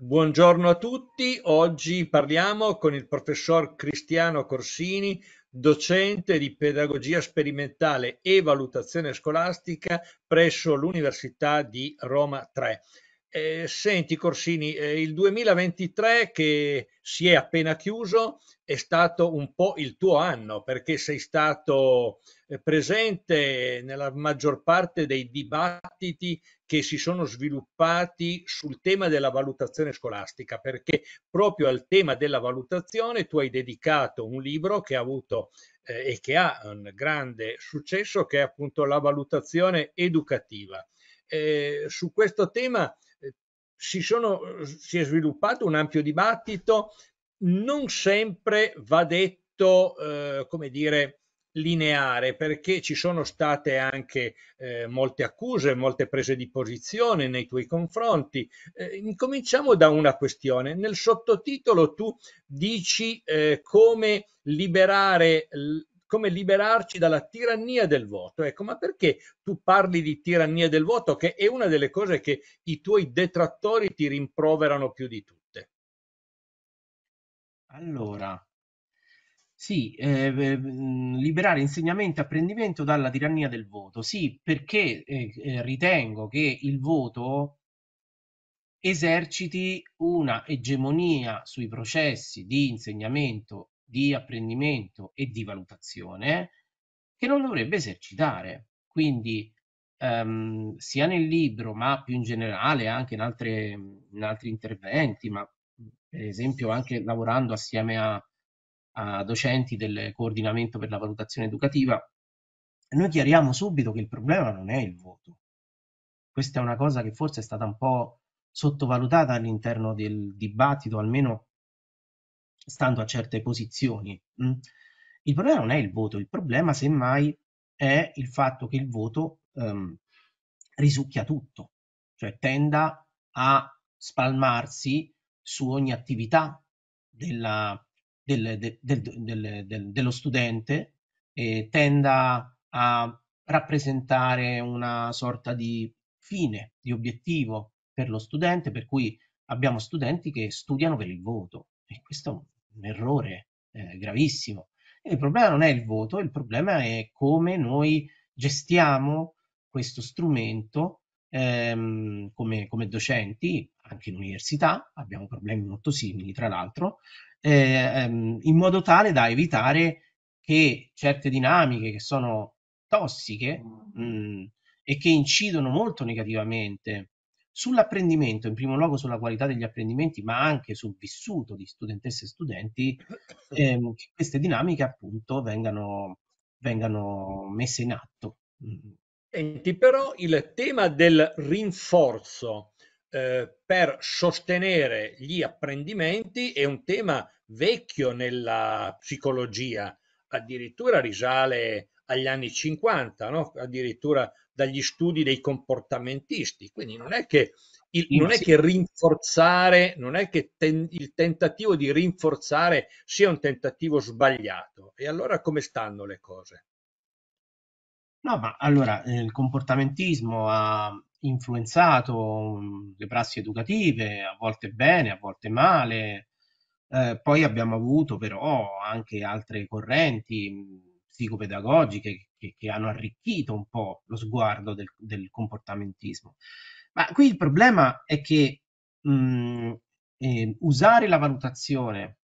Buongiorno a tutti, oggi parliamo con il professor Cristiano Corsini, docente di pedagogia sperimentale e valutazione scolastica presso l'Università di Roma 3. Eh, senti Corsini, eh, il 2023 che si è appena chiuso è stato un po' il tuo anno perché sei stato eh, presente nella maggior parte dei dibattiti che si sono sviluppati sul tema della valutazione scolastica perché proprio al tema della valutazione tu hai dedicato un libro che ha avuto eh, e che ha un grande successo che è appunto la valutazione educativa. Eh, su questo tema si, sono, si è sviluppato un ampio dibattito, non sempre va detto, eh, come dire, lineare perché ci sono state anche eh, molte accuse, molte prese di posizione nei tuoi confronti. Eh, incominciamo da una questione. Nel sottotitolo tu dici eh, come liberare come liberarci dalla tirannia del voto. Ecco, ma perché tu parli di tirannia del voto, che è una delle cose che i tuoi detrattori ti rimproverano più di tutte? Allora, sì, eh, mm, liberare insegnamento e apprendimento dalla tirannia del voto. Sì, perché eh, eh, ritengo che il voto eserciti una egemonia sui processi di insegnamento di apprendimento e di valutazione che non dovrebbe esercitare. Quindi ehm, sia nel libro, ma più in generale anche in, altre, in altri interventi, ma per esempio anche lavorando assieme a, a docenti del coordinamento per la valutazione educativa, noi chiariamo subito che il problema non è il voto. Questa è una cosa che forse è stata un po' sottovalutata all'interno del dibattito, almeno stando a certe posizioni. Mm? Il problema non è il voto, il problema semmai è il fatto che il voto ehm, risucchia tutto, cioè tenda a spalmarsi su ogni attività della, del, de, del, del, dello studente, eh, tenda a rappresentare una sorta di fine, di obiettivo per lo studente, per cui abbiamo studenti che studiano per il voto e questo un errore eh, gravissimo. E il problema non è il voto, il problema è come noi gestiamo questo strumento ehm, come, come, docenti, anche in università, abbiamo problemi molto simili tra l'altro, eh, ehm, in modo tale da evitare che certe dinamiche che sono tossiche mh, mm. mm, e che incidono molto negativamente sull'apprendimento, in primo luogo sulla qualità degli apprendimenti, ma anche sul vissuto di studentesse e studenti, ehm, che queste dinamiche appunto vengano, vengano messe in atto. Mm. Senti, però il tema del rinforzo eh, per sostenere gli apprendimenti è un tema vecchio nella psicologia, addirittura risale agli anni 50, no? addirittura dagli studi dei comportamentisti. Quindi non è che, il, non è che rinforzare, non è che ten, il tentativo di rinforzare sia un tentativo sbagliato. E allora come stanno le cose? No, ma allora eh, il comportamentismo ha influenzato mm, le prassi educative, a volte bene, a volte male. Eh, poi abbiamo avuto però anche altre correnti, mm, psicopedagogiche che, che hanno arricchito un po' lo sguardo del, del, comportamentismo. Ma qui il problema è che mh, mm, eh, usare la valutazione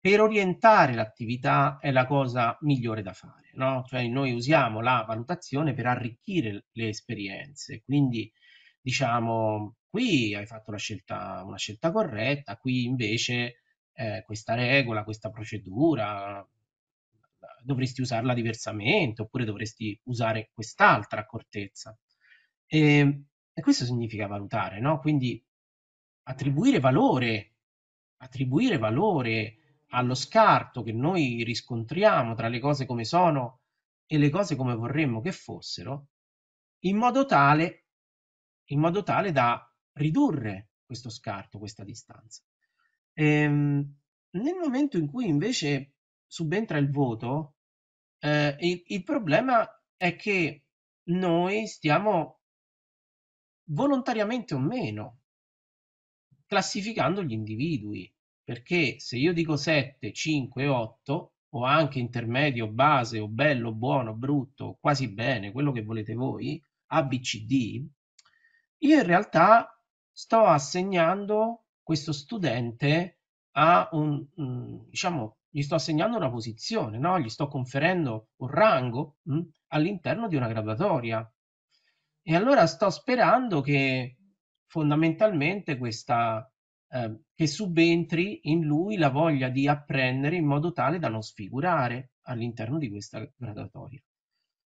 per orientare l'attività è la cosa migliore da fare, no? Cioè noi usiamo la valutazione per arricchire le esperienze, quindi diciamo qui hai fatto una scelta, una scelta corretta, qui invece eh, questa regola, questa procedura, dovresti usarla diversamente oppure dovresti usare quest'altra accortezza. E, e questo significa valutare, no? Quindi attribuire valore, attribuire valore allo scarto che noi riscontriamo tra le cose come sono e le cose come vorremmo che fossero, in modo tale, in modo tale da ridurre questo scarto, questa distanza. Ehm, nel momento in cui invece subentra il voto, eh, il, il problema è che noi stiamo volontariamente o meno classificando gli individui perché se io dico 7, 5, 8 o anche intermedio, base o bello, buono, brutto, quasi bene, quello che volete voi, ABCD, io in realtà sto assegnando questo studente a un, diciamo, gli sto assegnando una posizione, no? gli sto conferendo un rango mh, mm, all'interno di una graduatoria. E allora sto sperando che fondamentalmente questa, eh, che subentri in lui la voglia di apprendere in modo tale da non sfigurare all'interno di questa graduatoria.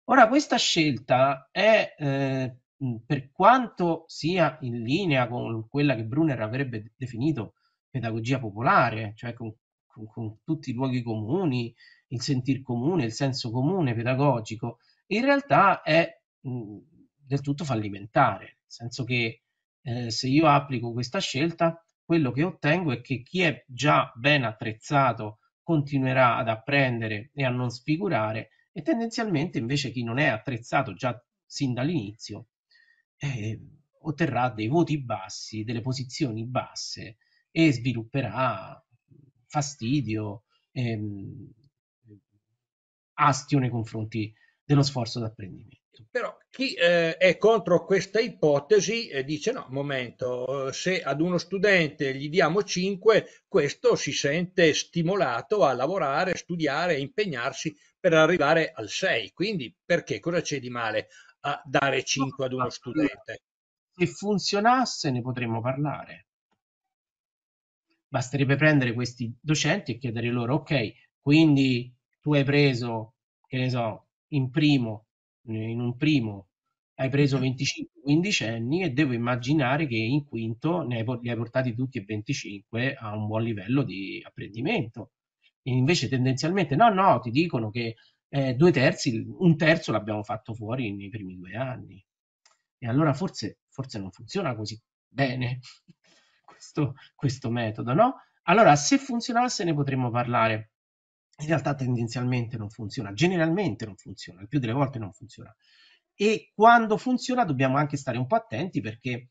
Ora questa scelta è, eh, mm, per quanto sia in linea con quella che Brunner avrebbe definito pedagogia popolare, cioè con con, con tutti i luoghi comuni, il sentir comune, il senso comune pedagogico, in realtà è mh, mhmm, del tutto fallimentare, nel senso che eh, se io applico questa scelta, quello che ottengo è che chi è già ben attrezzato continuerà ad apprendere e a non sfigurare e tendenzialmente invece chi non è attrezzato già sin dall'inizio eh, otterrà dei voti bassi, delle posizioni basse e svilupperà fastidio, ehm, astio nei confronti dello sforzo d'apprendimento. Però chi eh, è contro questa ipotesi eh, dice no, momento, eh, se ad uno studente gli diamo 5, questo si sente stimolato a lavorare, studiare, impegnarsi per arrivare al 6. Quindi perché cosa c'è di male a dare 5 ad uno studente? Se funzionasse ne potremmo parlare basterebbe prendere questi docenti e chiedere loro, ok, quindi tu hai preso, che ne so, in primo, in un primo, hai preso 25 quindicenni e devo immaginare che in quinto ne hai, li hai portati tutti e 25 a un buon livello di apprendimento. E invece tendenzialmente no, no, ti dicono che eh, due terzi, un terzo l'abbiamo fatto fuori nei primi due anni. E allora forse, forse non funziona così bene questo, questo metodo, no? Allora, se funzionasse ne potremmo parlare. In realtà tendenzialmente non funziona, generalmente non funziona, il più delle volte non funziona. E quando funziona dobbiamo anche stare un po' attenti perché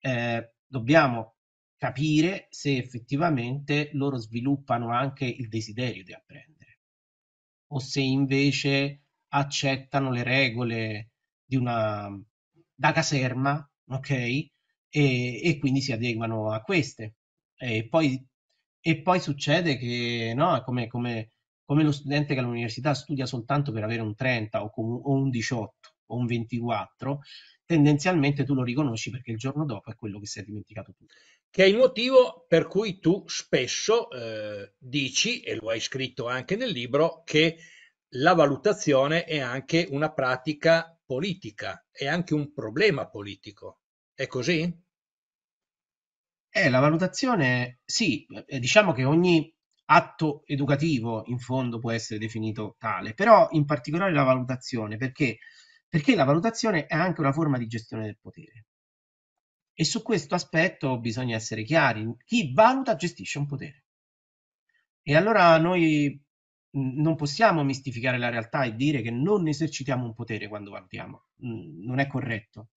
eh, dobbiamo capire se effettivamente loro sviluppano anche il desiderio di apprendere o se invece accettano le regole di una da caserma, ok? e, e quindi si adeguano a queste. E poi, e poi succede che, no, come, come, come lo studente che all'università studia soltanto per avere un 30 o, com- o un 18 o un 24, tendenzialmente tu lo riconosci perché il giorno dopo è quello che si è dimenticato tu. Che è il motivo per cui tu spesso eh, dici, e lo hai scritto anche nel libro, che la valutazione è anche una pratica politica, è anche un problema politico. È così? Eh, la valutazione, sì, eh, diciamo che ogni atto educativo in fondo può essere definito tale, però in particolare la valutazione, perché? Perché la valutazione è anche una forma di gestione del potere. E su questo aspetto bisogna essere chiari, chi valuta gestisce un potere. E allora noi non possiamo mistificare la realtà e dire che non esercitiamo un potere quando valutiamo, non è corretto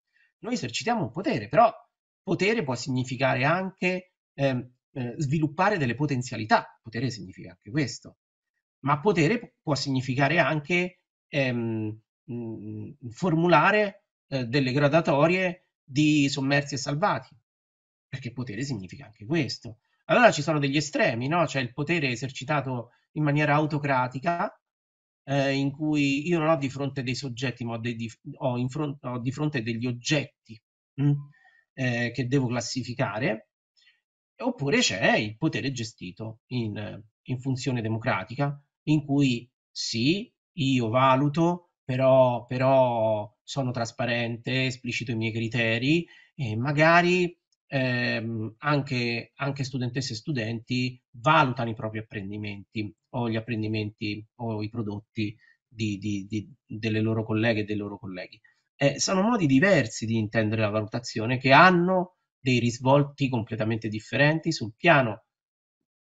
noi esercitiamo un potere, però potere può significare anche ehm, eh, sviluppare delle potenzialità, potere significa anche questo, ma potere può significare anche ehm, mm, formulare eh, delle gradatorie di sommersi e salvati, perché potere significa anche questo. Allora ci sono degli estremi, no? C'è il potere esercitato in maniera autocratica, eh, in cui io non ho di fronte dei soggetti, ma ho, dei di, ho, front, ho di fronte degli oggetti mh, mm, eh, che devo classificare, oppure c'è il potere gestito in, in funzione democratica, in cui sì, io valuto, però, però sono trasparente, esplicito i miei criteri e magari ehm, anche, anche, studentesse e studenti valutano i propri apprendimenti o gli apprendimenti o i prodotti di, di, di, delle loro colleghe e dei loro colleghi. Eh, sono modi diversi di intendere la valutazione che hanno dei risvolti completamente differenti sul piano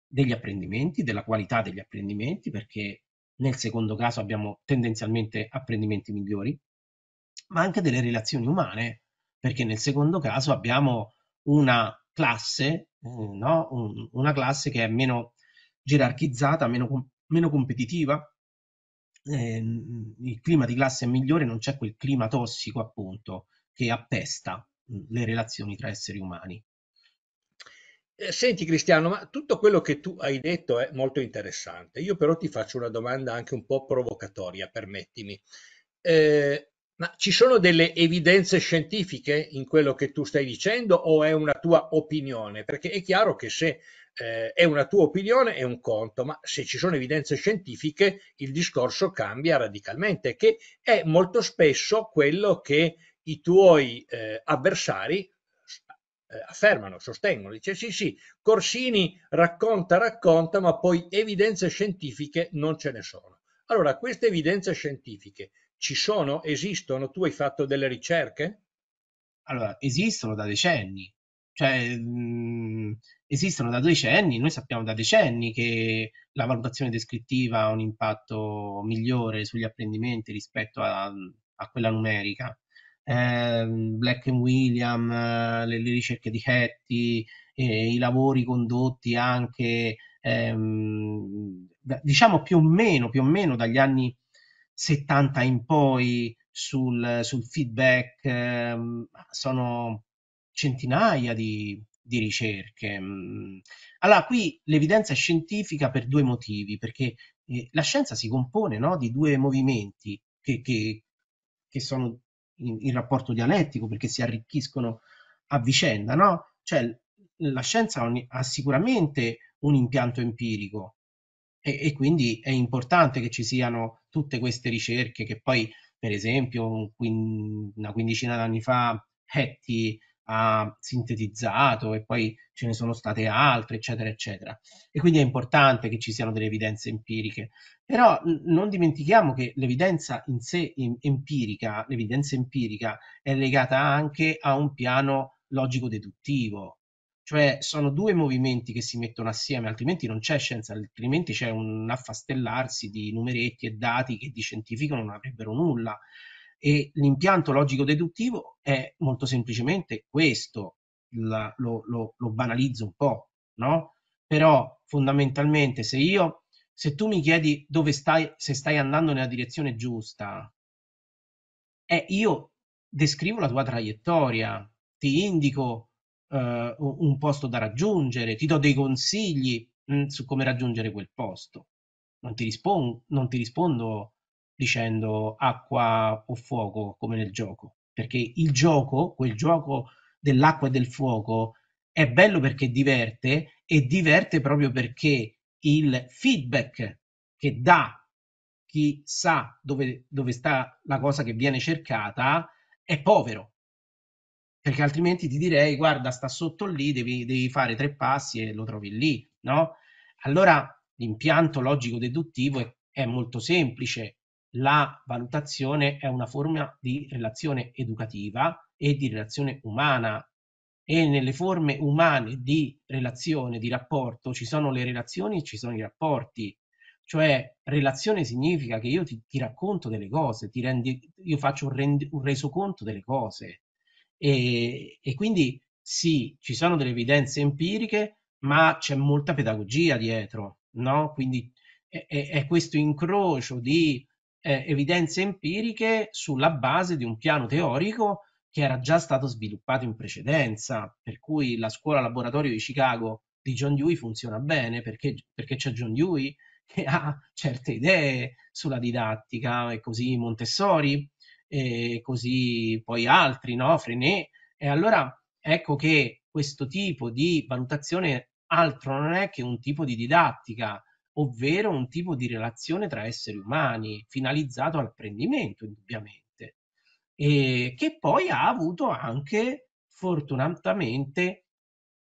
degli apprendimenti, della qualità degli apprendimenti, perché nel secondo caso abbiamo tendenzialmente apprendimenti migliori, ma anche delle relazioni umane, perché nel secondo caso abbiamo una classe, eh, no? una classe che è meno gerarchizzata, meno, meno competitiva, eh, il clima di classe è migliore, non c'è quel clima tossico appunto che appesta mm, le relazioni tra esseri umani. Eh, senti Cristiano, ma tutto quello che tu hai detto è molto interessante. Io però ti faccio una domanda anche un po' provocatoria, permettimi. Eh, ma ci sono delle evidenze scientifiche in quello che tu stai dicendo o è una tua opinione? Perché è chiaro che se eh, è una tua opinione è un conto, ma se ci sono evidenze scientifiche il discorso cambia radicalmente, che è molto spesso quello che i tuoi eh, avversari eh, affermano, sostengono. Dice sì, sì, Corsini racconta, racconta, ma poi evidenze scientifiche non ce ne sono. Allora, queste evidenze scientifiche ci sono, esistono, tu hai fatto delle ricerche? Allora, esistono da decenni, cioè mh, mm, esistono da decenni, noi sappiamo da decenni che la valutazione descrittiva ha un impatto migliore sugli apprendimenti rispetto a, a quella numerica. Eh, Black and William, eh, le, le ricerche di Hattie, eh, i lavori condotti anche, ehm, diciamo più o meno, più o meno dagli anni 70 in poi sul, sul feedback, ehm, sono centinaia di, di ricerche. Mm. Allora, qui l'evidenza scientifica per due motivi, perché eh, la scienza si compone no, di due movimenti che, che, che sono in, in, rapporto dialettico, perché si arricchiscono a vicenda, no? Cioè, la scienza ha sicuramente un impianto empirico e, e quindi è importante che ci siano tutte queste ricerche che poi, per esempio, una quindicina d'anni fa Hattie ha sintetizzato e poi ce ne sono state altre, eccetera, eccetera. E quindi è importante che ci siano delle evidenze empiriche. Però non dimentichiamo che l'evidenza in sé in empirica, l'evidenza empirica è legata anche a un piano logico deduttivo, cioè sono due movimenti che si mettono assieme, altrimenti non c'è scienza, altrimenti c'è un affastellarsi di numeretti e dati che di scientifico non avrebbero nulla. E l'impianto logico-deduttivo è molto semplicemente questo, la, lo, lo, lo, banalizzo un po', no? Però fondamentalmente se io, se tu mi chiedi dove stai, se stai andando nella direzione giusta, eh, io descrivo la tua traiettoria, ti indico eh, un posto da raggiungere, ti do dei consigli mh, mm, su come raggiungere quel posto. Non ti, rispon- non ti rispondo dicendo acqua o fuoco come nel gioco, perché il gioco, quel gioco dell'acqua e del fuoco, è bello perché diverte e diverte proprio perché il feedback che dà chi sa dove, dove sta la cosa che viene cercata è povero perché altrimenti ti direi guarda sta sotto lì, devi, devi fare tre passi e lo trovi lì, no? Allora l'impianto logico-deduttivo è, è molto semplice, la valutazione è una forma di relazione educativa e di relazione umana e nelle forme umane di relazione, di rapporto, ci sono le relazioni e ci sono i rapporti. Cioè, relazione significa che io ti, ti racconto delle cose, rendi, io faccio un, rend, un resoconto delle cose. E, e quindi sì, ci sono delle evidenze empiriche, ma c'è molta pedagogia dietro, no? Quindi è, è, questo incrocio di eh, evidenze empiriche sulla base di un piano teorico che era già stato sviluppato in precedenza, per cui la scuola laboratorio di Chicago di John Dewey funziona bene perché, perché c'è John Dewey che ha certe idee sulla didattica e così Montessori e così poi altri, no? Frenet. E allora ecco che questo tipo di valutazione altro non è che un tipo di didattica, ovvero un tipo di relazione tra esseri umani finalizzato all'apprendimento, indubbiamente, e che poi ha avuto anche fortunatamente,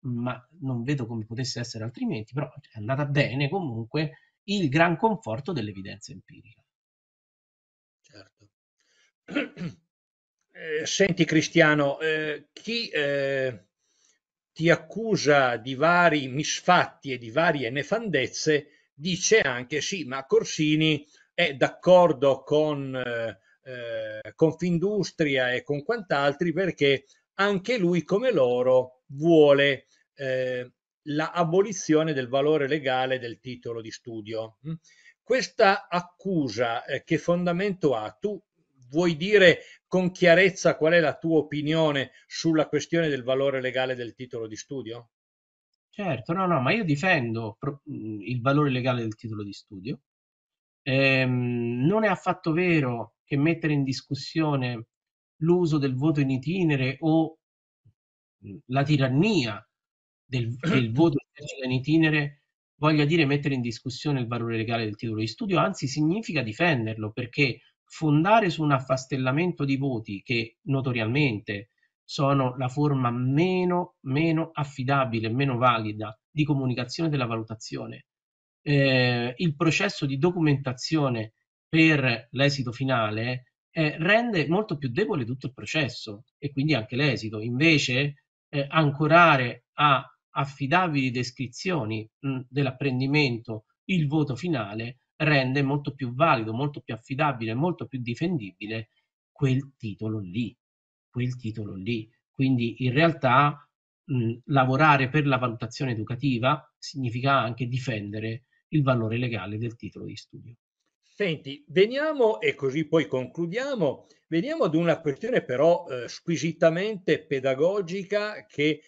ma non vedo come potesse essere altrimenti, però è andata bene comunque, il gran conforto dell'evidenza empirica. Eh, senti Cristiano, eh, chi eh, ti accusa di vari misfatti e di varie nefandezze dice anche sì, ma Corsini è d'accordo con eh, eh Confindustria e con quant'altri perché anche lui come loro vuole eh, l'abolizione del valore legale del titolo di studio. Mm? Questa accusa eh, che fondamento ha? Tu vuoi dire con chiarezza qual è la tua opinione sulla questione del valore legale del titolo di studio? Certo, no, no, ma io difendo il valore legale del titolo di studio. Ehm, non è affatto vero che mettere in discussione l'uso del voto in itinere o la tirannia del, del voto in itinere voglia dire mettere in discussione il valore legale del titolo di studio, anzi significa difenderlo perché fondare su un affastellamento di voti che notoriamente sono la forma meno, meno affidabile, meno valida di comunicazione della valutazione. Eh, il processo di documentazione per l'esito finale eh, rende molto più debole tutto il processo e quindi anche l'esito. Invece eh, ancorare a affidabili descrizioni dell'apprendimento il voto finale rende molto più valido, molto più affidabile, molto più difendibile quel titolo lì, quel titolo lì. Quindi in realtà mh, lavorare per la valutazione educativa significa anche difendere il valore legale del titolo di studio. Senti, veniamo e così poi concludiamo, veniamo ad una questione però eh, squisitamente pedagogica che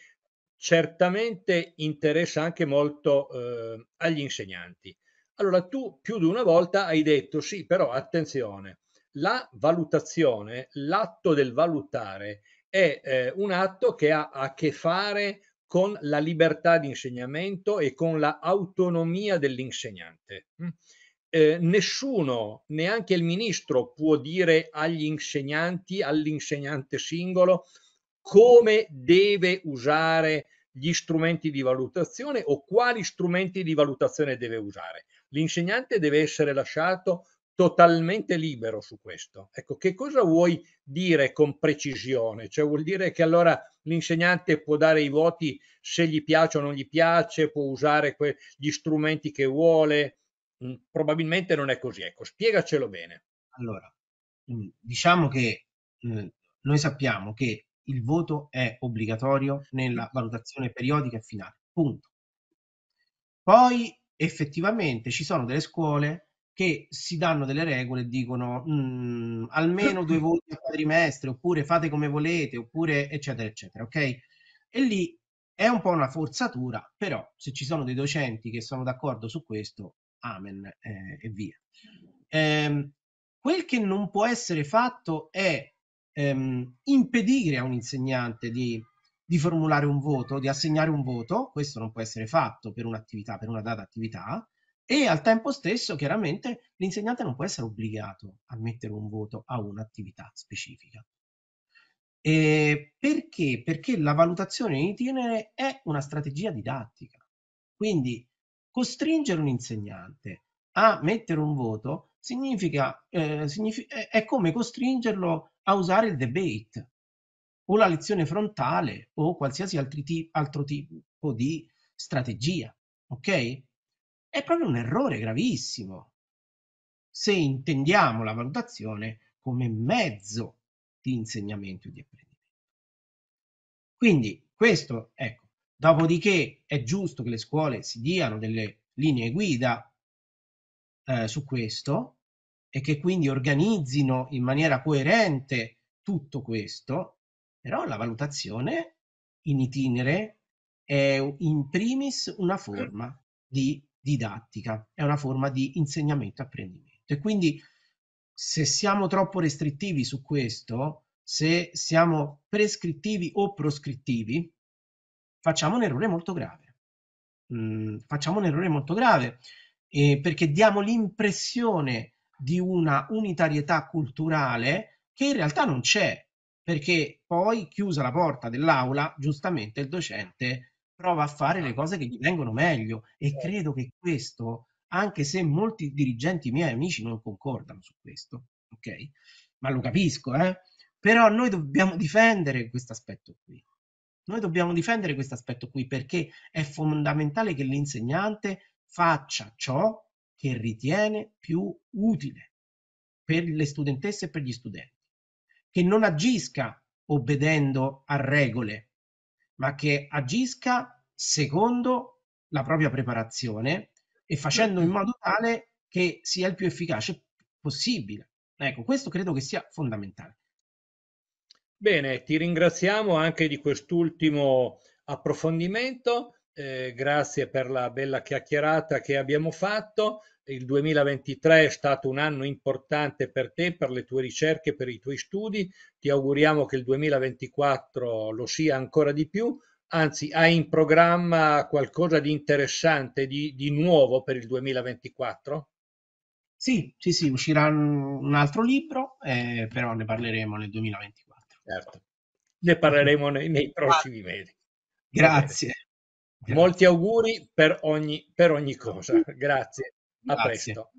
certamente interessa anche molto eh, agli insegnanti. Allora tu più di una volta hai detto sì, però attenzione, la valutazione, l'atto del valutare è eh, un atto che ha a che fare con la libertà di insegnamento e con l'autonomia la dell'insegnante. Mm? Eh, nessuno, neanche il ministro, può dire agli insegnanti, all'insegnante singolo, come deve usare gli strumenti di valutazione o quali strumenti di valutazione deve usare. L'insegnante deve essere lasciato totalmente libero su questo. Ecco, che cosa vuoi dire con precisione? Cioè vuol dire che allora l'insegnante può dare i voti se gli piace o non gli piace, può usare que- gli strumenti che vuole? Mm, probabilmente non è così. Ecco, spiegacelo bene. Allora, mm, diciamo che mm, noi sappiamo che il voto è obbligatorio nella valutazione periodica e finale. Punto. Poi effettivamente ci sono delle scuole che si danno delle regole e dicono mh, mm, almeno due volte a quadrimestre oppure fate come volete oppure eccetera eccetera ok e lì è un po' una forzatura però se ci sono dei docenti che sono d'accordo su questo amen eh, e via ehm, quel che non può essere fatto è ehm, impedire a un insegnante di di formulare un voto, di assegnare un voto, questo non può essere fatto per un'attività, per una data attività, e al tempo stesso chiaramente l'insegnante non può essere obbligato a mettere un voto a un'attività specifica. E perché? Perché la valutazione in itinere è una strategia didattica. Quindi costringere un insegnante a mettere un voto significa, eh, significa, è come costringerlo a usare il debate, o la lezione frontale o qualsiasi ti altro tipo di strategia, ok? È proprio un errore gravissimo se intendiamo la valutazione come mezzo di insegnamento e di apprendimento. Quindi questo, ecco, dopodiché è giusto che le scuole si diano delle linee guida eh, su questo e che quindi organizzino in maniera coerente tutto questo però la valutazione in itinere è in primis una forma di didattica, è una forma di insegnamento-apprendimento. E quindi se siamo troppo restrittivi su questo, se siamo prescrittivi o proscrittivi, facciamo un errore molto grave. Mm, facciamo un errore molto grave eh, perché diamo l'impressione di una unitarietà culturale che in realtà non c'è perché poi chiusa la porta dell'aula, giustamente il docente prova a fare le cose che gli vengono meglio e certo. credo che questo, anche se molti dirigenti miei amici non concordano su questo, ok? Ma lo capisco, eh? Però noi dobbiamo difendere questo aspetto qui. Noi dobbiamo difendere questo aspetto qui perché è fondamentale che l'insegnante faccia ciò che ritiene più utile per le studentesse e per gli studenti che non agisca obbedendo a regole, ma che agisca secondo la propria preparazione e facendo in modo tale che sia il più efficace possibile. Ecco, questo credo che sia fondamentale. Bene, ti ringraziamo anche di quest'ultimo approfondimento. Eh, grazie per la bella chiacchierata che abbiamo fatto il 2023 è stato un anno importante per te, per le tue ricerche, per i tuoi studi. Ti auguriamo che il 2024 lo sia ancora di più. Anzi, hai in programma qualcosa di interessante, di, di nuovo per il 2024? Sì, sì, sì, uscirà un altro libro, eh, però ne parleremo nel 2024. Certo, ne parleremo nei, nei prossimi mesi. Grazie. Grazie. Molti auguri per ogni, per ogni cosa. Grazie. A Grazie. presto.